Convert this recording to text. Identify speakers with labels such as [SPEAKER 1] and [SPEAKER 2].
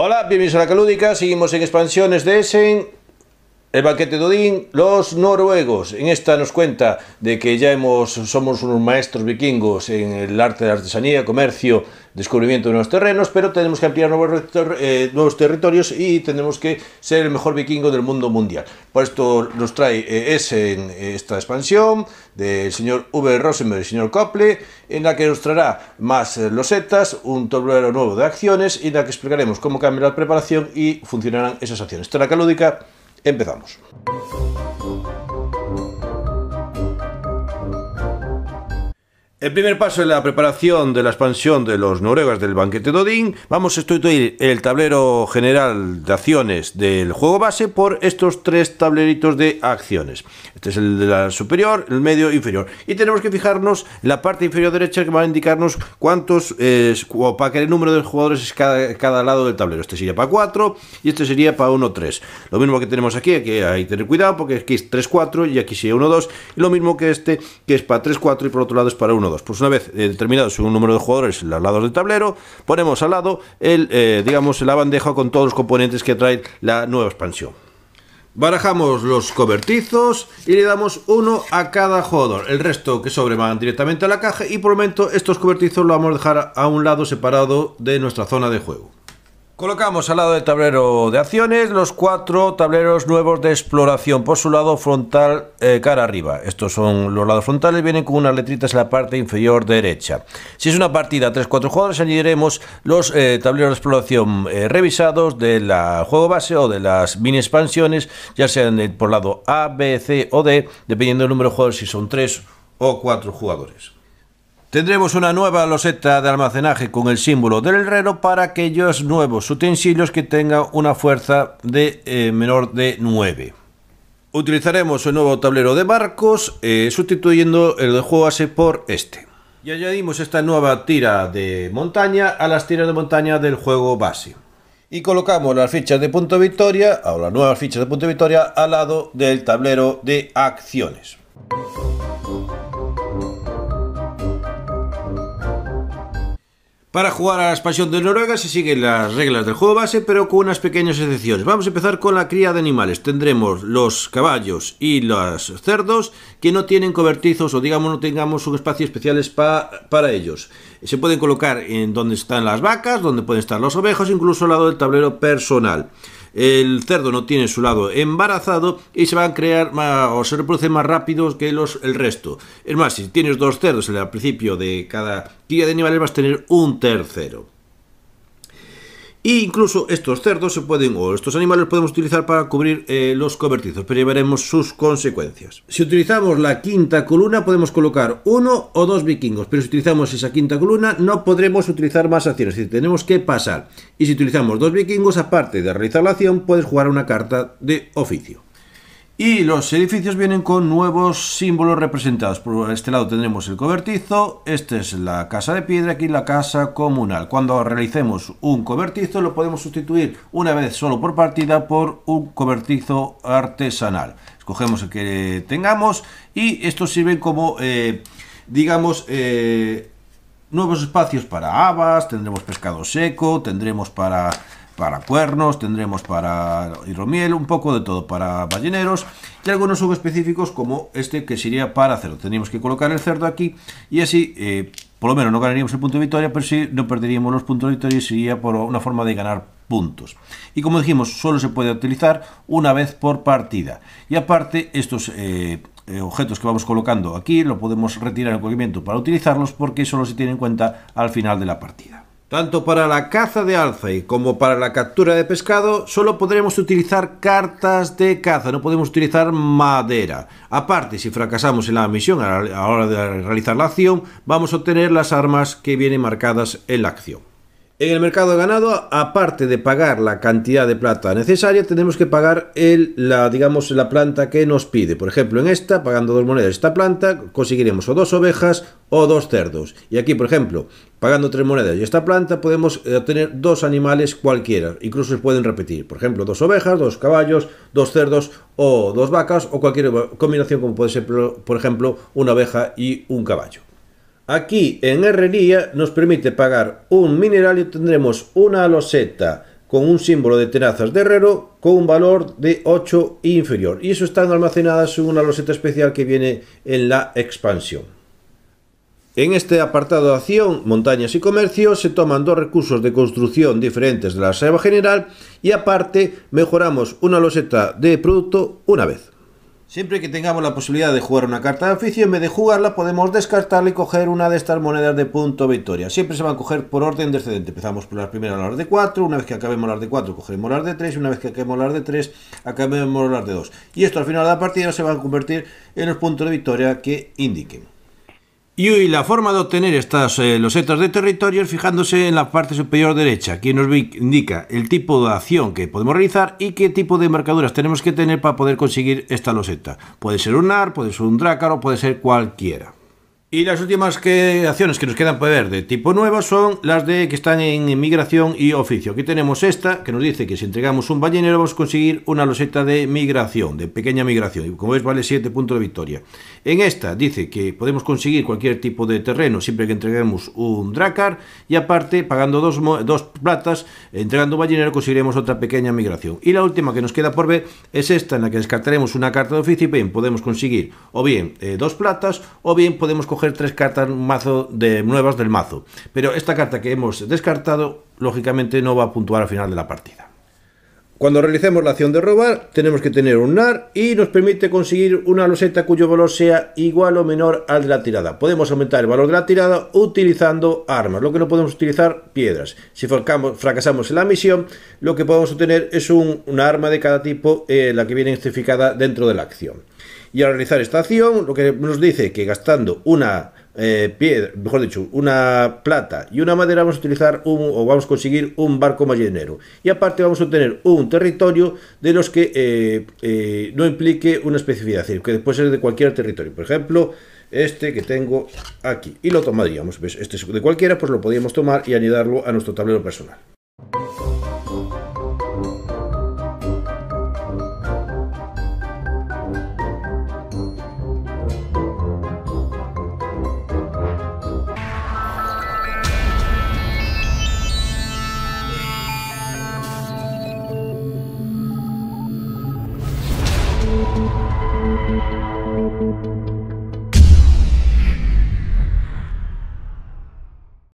[SPEAKER 1] Hola, bienvenidos a la Calúdica, seguimos en expansiones de Essen el banquete de Odín, los noruegos. En esta nos cuenta de que ya hemos, somos unos maestros vikingos en el arte de la artesanía, comercio, descubrimiento de nuevos terrenos, pero tenemos que ampliar nuevos, eh, nuevos territorios y tenemos que ser el mejor vikingo del mundo mundial. Por esto nos trae eh, ese en eh, esta expansión del señor uber Rosenberg y el señor Cople, en la que nos traerá más los losetas, un tablero nuevo de acciones y en la que explicaremos cómo cambia la preparación y funcionarán esas acciones. la calúdica Empezamos. El primer paso en la preparación de la expansión de los noruegas del banquete de vamos a sustituir el tablero general de acciones del juego base por estos tres tableritos de acciones. Este es el de la superior, el medio, e inferior. Y tenemos que fijarnos en la parte inferior derecha que va a indicarnos cuántos, eh, o para qué número de jugadores es cada, cada, lado del tablero. Este sería para 4 y este sería para 1, 3. Lo mismo que tenemos aquí, que hay que tener cuidado porque aquí es 3, 4 y aquí sería 1, 2. Y lo mismo que este, que es para 3, 4 y por otro lado es para 1, pues una vez eh, determinado un número de jugadores en los lados del tablero, ponemos al lado el, eh, digamos, la bandeja con todos los componentes que trae la nueva expansión. Barajamos los cobertizos y le damos uno a cada jugador. El resto que sobre van directamente a la caja y por el momento estos cobertizos los vamos a dejar a un lado separado de nuestra zona de juego. Colocamos al lado del tablero de acciones los cuatro tableros nuevos de exploración por su lado frontal eh, cara arriba. Estos son los lados frontales, vienen con unas letritas en la parte inferior derecha. Si es una partida 3-4 jugadores, añadiremos los eh, tableros de exploración eh, revisados del juego base o de las mini expansiones, ya sean por lado A, B, C o D, dependiendo del número de jugadores, si son tres o cuatro jugadores. Tendremos una nueva loseta de almacenaje con el símbolo del herrero para aquellos nuevos utensilios que tengan una fuerza de eh, menor de 9. Utilizaremos el nuevo tablero de barcos eh, sustituyendo el de juego base por este. Y añadimos esta nueva tira de montaña a las tiras de montaña del juego base. Y colocamos las fichas de punto victoria, o las nuevas fichas de punto de victoria, al lado del tablero de acciones. Para jugar a la expansión de Noruega se siguen las reglas del juego base, pero con unas pequeñas excepciones. Vamos a empezar con la cría de animales. Tendremos los caballos y los cerdos que no tienen cobertizos o digamos no tengamos un espacio especial para ellos. Se pueden colocar en donde están las vacas, donde pueden estar los ovejos, incluso al lado del tablero personal el cerdo no tiene su lado embarazado y se van a crear más, o se reproducen más rápido que los, el resto. Es más, si tienes dos cerdos al principio de cada guía de animales vas a tener un tercero. E incluso estos cerdos se pueden, o estos animales podemos utilizar para cubrir eh, los cobertizos, pero ya veremos sus consecuencias. Si utilizamos la quinta columna podemos colocar uno o dos vikingos, pero si utilizamos esa quinta columna no podremos utilizar más acciones, es decir, tenemos que pasar. Y si utilizamos dos vikingos, aparte de realizar la acción, puedes jugar una carta de oficio. Y los edificios vienen con nuevos símbolos representados. Por este lado tendremos el cobertizo, esta es la casa de piedra, aquí la casa comunal. Cuando realicemos un cobertizo lo podemos sustituir una vez solo por partida por un cobertizo artesanal. Escogemos el que tengamos y estos sirven como, eh, digamos, eh, nuevos espacios para habas, tendremos pescado seco, tendremos para para cuernos, tendremos para hidromiel, un poco de todo para balleneros y algunos específicos como este que sería para cerdo. tenemos que colocar el cerdo aquí y así, eh, por lo menos no ganaríamos el punto de victoria, pero sí no perderíamos los puntos de victoria y sería por una forma de ganar puntos. Y como dijimos, solo se puede utilizar una vez por partida. Y aparte, estos... Eh, eh, objetos que vamos colocando aquí lo podemos retirar en movimiento para utilizarlos porque solo se tiene en cuenta al final de la partida. Tanto para la caza de alce como para la captura de pescado solo podremos utilizar cartas de caza, no podemos utilizar madera. Aparte, si fracasamos en la misión a la hora de realizar la acción, vamos a obtener las armas que vienen marcadas en la acción. En el mercado de ganado, aparte de pagar la cantidad de plata necesaria, tenemos que pagar el, la, digamos, la planta que nos pide. Por ejemplo, en esta, pagando dos monedas esta planta, conseguiremos o dos ovejas o dos cerdos. Y aquí, por ejemplo, pagando tres monedas y esta planta, podemos eh, obtener dos animales cualquiera. Incluso se pueden repetir. Por ejemplo, dos ovejas, dos caballos, dos cerdos o dos vacas o cualquier combinación como puede ser, por ejemplo, una oveja y un caballo. Aquí en Herrería nos permite pagar un mineral y tendremos una loseta con un símbolo de tenazas de herrero con un valor de 8 inferior. Y eso están almacenadas en una loseta especial que viene en la expansión. En este apartado de acción, montañas y comercio, se toman dos recursos de construcción diferentes de la salva general y aparte mejoramos una loseta de producto una vez. Siempre que tengamos la posibilidad de jugar una carta de oficio, en vez de jugarla podemos descartarla y coger una de estas monedas de punto victoria. Siempre se van a coger por orden descendente. Empezamos por las primeras las de 4, una vez que acabemos las de 4 cogeremos las de 3, una vez que acabemos las de 3 acabemos las de 2. Y esto al final de la partida se va a convertir en los puntos de victoria que indiquen. Y la forma de obtener estas eh, losetas de territorio es fijándose en la parte superior derecha, que nos indica el tipo de acción que podemos realizar y qué tipo de marcaduras tenemos que tener para poder conseguir esta loseta. Puede ser un ar, puede ser un Drácaro, puede ser cualquiera. Y las últimas acciones que nos quedan por ver de tipo nueva son las de que están en migración y oficio. Aquí tenemos esta que nos dice que si entregamos un ballenero vamos a conseguir una loseta de migración, de pequeña migración. Y como ves vale 7 puntos de victoria. En esta dice que podemos conseguir cualquier tipo de terreno siempre que entreguemos un dracar y aparte pagando dos, platas, entregando un ballenero conseguiremos otra pequeña migración. Y la última que nos queda por ver es esta en la que descartaremos una carta de oficio y bien podemos conseguir o bien eh, dos platas o bien podemos tres cartas mazo de nuevas del mazo. Pero esta carta que hemos descartado, lógicamente no va a puntuar al final de la partida. Cuando realicemos la acción de robar, tenemos que tener un NAR y nos permite conseguir una loseta cuyo valor sea igual o menor al de la tirada. Podemos aumentar el valor de la tirada utilizando armas, lo que no podemos utilizar piedras. Si fracasamos en la misión, lo que podemos obtener es un, una arma de cada tipo, eh, la que viene especificada dentro de la acción. Y al realizar esta acción, lo que nos dice que gastando una eh, piedra, mejor dicho, una plata y una madera, vamos a utilizar o vamos a conseguir un barco mallinero. Y aparte vamos a obtener un territorio de los que eh, eh, no implique una especificidad, es decir, que puede ser de cualquier territorio. Por ejemplo, este que tengo aquí. Y lo tomaríamos, Este es de cualquiera, pues lo podríamos tomar y añadirlo a nuestro tablero personal.